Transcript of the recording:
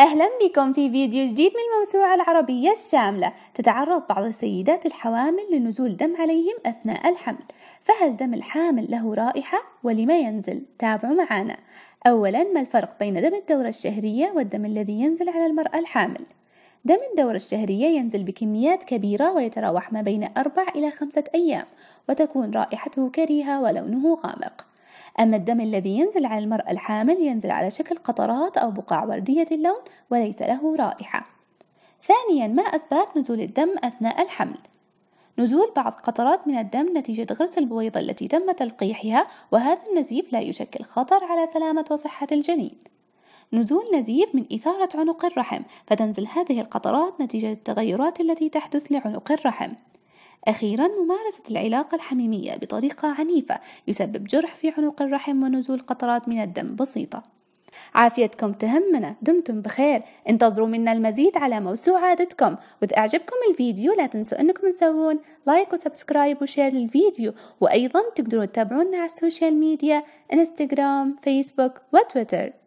أهلا بكم في فيديو جديد من الموسوعة العربية الشاملة تتعرض بعض السيدات الحوامل لنزول دم عليهم أثناء الحمل فهل دم الحامل له رائحة ولما ينزل؟ تابعوا معنا أولا ما الفرق بين دم الدورة الشهرية والدم الذي ينزل على المرأة الحامل؟ دم الدورة الشهرية ينزل بكميات كبيرة ويتراوح ما بين أربع إلى خمسة أيام وتكون رائحته كريهة ولونه غامق أما الدم الذي ينزل على المرأة الحامل ينزل على شكل قطرات أو بقع وردية اللون وليس له رائحة ثانيا ما أسباب نزول الدم أثناء الحمل نزول بعض قطرات من الدم نتيجة غرس البويضة التي تم تلقيحها وهذا النزيف لا يشكل خطر على سلامة وصحة الجنين نزول نزيف من إثارة عنق الرحم فتنزل هذه القطرات نتيجة التغيرات التي تحدث لعنق الرحم أخيرا ممارسة العلاقة الحميمية بطريقة عنيفة يسبب جرح في عنق الرحم ونزول قطرات من الدم بسيطة عافيتكم تهمنا دمتم بخير انتظروا منا المزيد على موسوعة عادتكم وإذا أعجبكم الفيديو لا تنسوا أنكم تسوون لايك وسبسكرايب وشير للفيديو وأيضا تقدرون تتابعونا على السوشيال ميديا انستغرام فيسبوك وتويتر